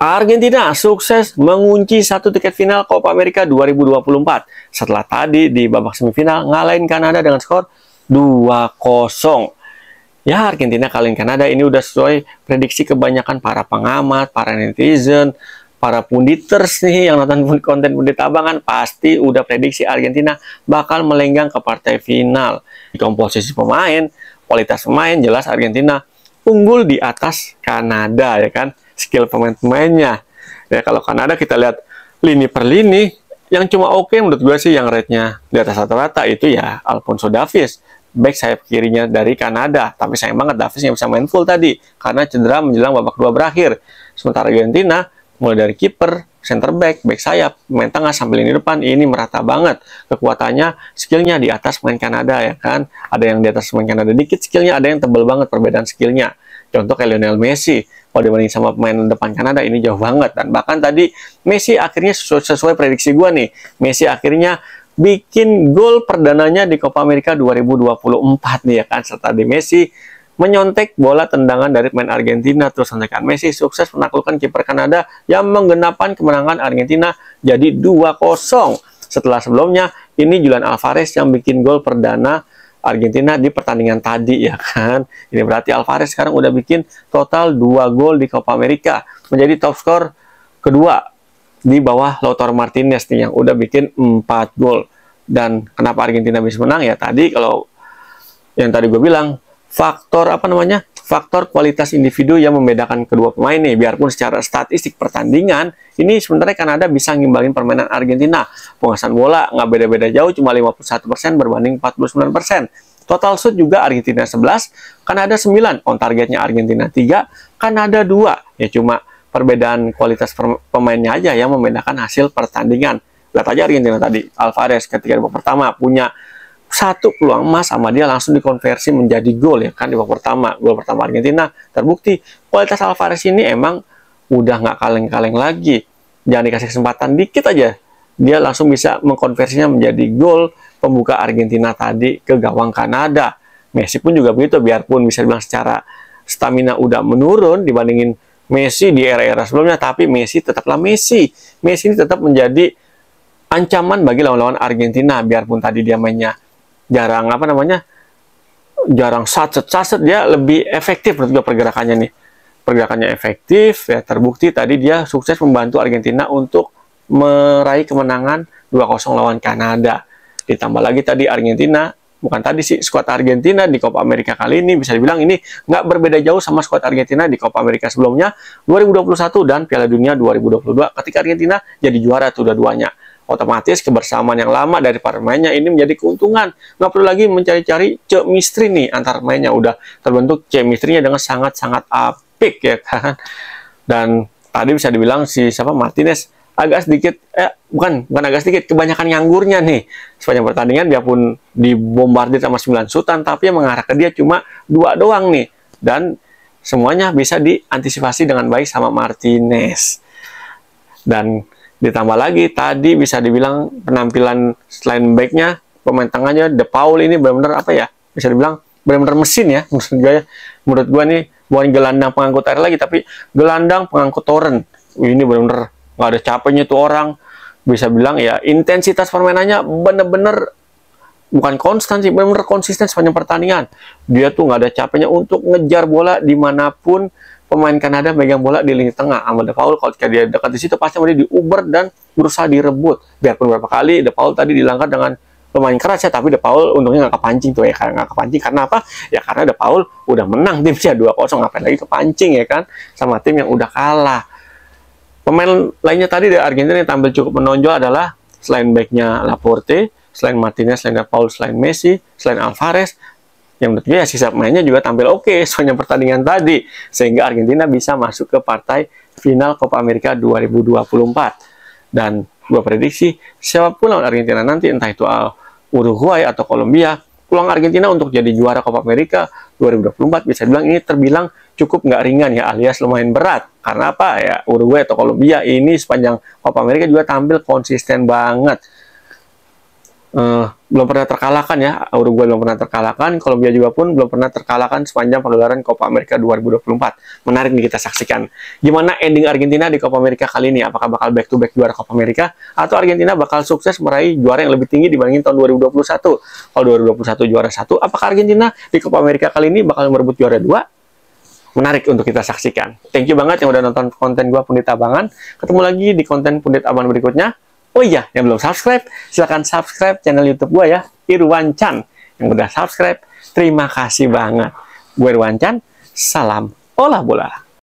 Argentina sukses mengunci satu tiket final Copa America 2024 setelah tadi di babak semifinal ngalahin Kanada dengan skor 2-0. Ya Argentina kalahin Kanada ini udah sesuai prediksi kebanyakan para pengamat, para netizen, para punditers nih yang nonton konten pundit tabangan pasti udah prediksi Argentina bakal melenggang ke partai final. Di komposisi pemain, kualitas pemain jelas Argentina unggul di atas Kanada ya kan skill pemain-pemainnya. Ya kalau Kanada kita lihat lini per lini yang cuma oke okay, menurut gue sih yang rate-nya di atas rata-rata itu ya Alfonso Davis. back sayap kirinya dari Kanada. Tapi sayang banget Davis yang bisa main full tadi karena cedera menjelang babak dua berakhir. Sementara Argentina mulai dari kiper, center back, back sayap, main tengah sambil ini depan ini merata banget. Kekuatannya, skillnya di atas main Kanada ya kan. Ada yang di atas main Kanada dikit skillnya, ada yang tebel banget perbedaan skillnya. Contoh kayak Lionel Messi kalau dibanding sama pemain depan Kanada ini jauh banget dan bahkan tadi Messi akhirnya sesuai, sesuai prediksi gue nih Messi akhirnya bikin gol perdananya di Copa America 2024 nih ya kan serta di Messi menyontek bola tendangan dari pemain Argentina terus menekan Messi sukses menaklukkan kiper Kanada yang menggenapkan kemenangan Argentina jadi 2-0 setelah sebelumnya ini Julian Alvarez yang bikin gol perdana Argentina di pertandingan tadi ya kan. Ini berarti Alvarez sekarang udah bikin total 2 gol di Copa America menjadi top skor kedua di bawah Lautaro Martinez nih yang udah bikin 4 gol. Dan kenapa Argentina bisa menang ya tadi kalau yang tadi gue bilang faktor apa namanya faktor kualitas individu yang membedakan kedua pemain nih. Biarpun secara statistik pertandingan, ini sebenarnya Kanada bisa ngimbangin permainan Argentina. Penguasaan bola nggak beda-beda jauh, cuma 51% berbanding 49%. Total shoot juga Argentina 11, Kanada 9, on targetnya Argentina 3, Kanada 2. Ya cuma perbedaan kualitas pemainnya aja yang membedakan hasil pertandingan. Lihat aja Argentina tadi, Alvarez ketika babak pertama punya satu peluang emas sama dia langsung dikonversi menjadi gol ya kan di babak pertama gol pertama Argentina terbukti kualitas Alvarez ini emang udah nggak kaleng-kaleng lagi jangan dikasih kesempatan dikit aja dia langsung bisa mengkonversinya menjadi gol pembuka Argentina tadi ke gawang Kanada Messi pun juga begitu biarpun bisa bilang secara stamina udah menurun dibandingin Messi di era-era sebelumnya, tapi Messi tetaplah Messi. Messi ini tetap menjadi ancaman bagi lawan-lawan Argentina, biarpun tadi dia mainnya jarang apa namanya jarang sacet-sacet dia lebih efektif menurut gue pergerakannya nih pergerakannya efektif ya terbukti tadi dia sukses membantu Argentina untuk meraih kemenangan 2-0 lawan Kanada ditambah lagi tadi Argentina bukan tadi sih skuad Argentina di Copa America kali ini bisa dibilang ini nggak berbeda jauh sama skuad Argentina di Copa America sebelumnya 2021 dan Piala Dunia 2022 ketika Argentina jadi juara tuh dua-duanya otomatis kebersamaan yang lama dari para mainnya ini menjadi keuntungan nggak perlu lagi mencari-cari chemistry nih antar mainnya udah terbentuk chemistry-nya dengan sangat-sangat apik ya kan dan tadi bisa dibilang si siapa Martinez agak sedikit eh bukan bukan agak sedikit kebanyakan nganggurnya nih sepanjang pertandingan dia pun dibombardir sama 9 sultan tapi yang mengarah ke dia cuma dua doang nih dan semuanya bisa diantisipasi dengan baik sama Martinez dan Ditambah lagi tadi bisa dibilang penampilan selain backnya pemain tengahnya The Paul ini benar-benar apa ya? Bisa dibilang benar-benar mesin ya menurut gue ya. Menurut gue nih bukan gelandang pengangkut air lagi tapi gelandang pengangkut torrent. Ini benar-benar nggak ada capeknya tuh orang. Bisa bilang ya intensitas permainannya benar-benar bukan konstan sih, benar-benar konsisten sepanjang pertandingan. Dia tuh nggak ada capeknya untuk ngejar bola dimanapun pemain Kanada megang bola di lini tengah. Amal De Paul kalau dia dekat di situ pasti dia diuber dan berusaha direbut. Biarpun beberapa kali De Paul tadi dilanggar dengan pemain keras ya, tapi De Paul untungnya nggak kepancing tuh ya, karena nggak kepancing. Karena apa? Ya karena De Paul udah menang timnya 2-0, ngapain lagi kepancing ya kan? Sama tim yang udah kalah. Pemain lainnya tadi dari Argentina yang tampil cukup menonjol adalah selain backnya Laporte, selain Martinez, selain Paul, selain Messi, selain Alvarez, yang menurut gue ya sisa mainnya juga tampil oke okay, soalnya pertandingan tadi sehingga Argentina bisa masuk ke partai final Copa America 2024 dan gue prediksi siapapun lawan Argentina nanti entah itu Uruguay atau Kolombia pulang Argentina untuk jadi juara Copa America 2024 bisa dibilang ini terbilang cukup nggak ringan ya alias lumayan berat karena apa ya Uruguay atau Kolombia ini sepanjang Copa America juga tampil konsisten banget uh, belum pernah terkalahkan ya Uruguay belum pernah terkalahkan Kolombia juga pun belum pernah terkalahkan sepanjang pagelaran Copa America 2024 menarik nih kita saksikan gimana ending Argentina di Copa America kali ini apakah bakal back to back juara Copa America atau Argentina bakal sukses meraih juara yang lebih tinggi dibandingin tahun 2021 kalau 2021 juara satu apakah Argentina di Copa America kali ini bakal merebut juara dua menarik untuk kita saksikan. Thank you banget yang udah nonton konten gua Pundit Abangan. Ketemu lagi di konten Pundit Abangan berikutnya. Oh iya, yang belum subscribe, silahkan subscribe channel YouTube gue ya, Irwan Chan. Yang udah subscribe, terima kasih banget. Gue Irwan Chan, salam olah bola.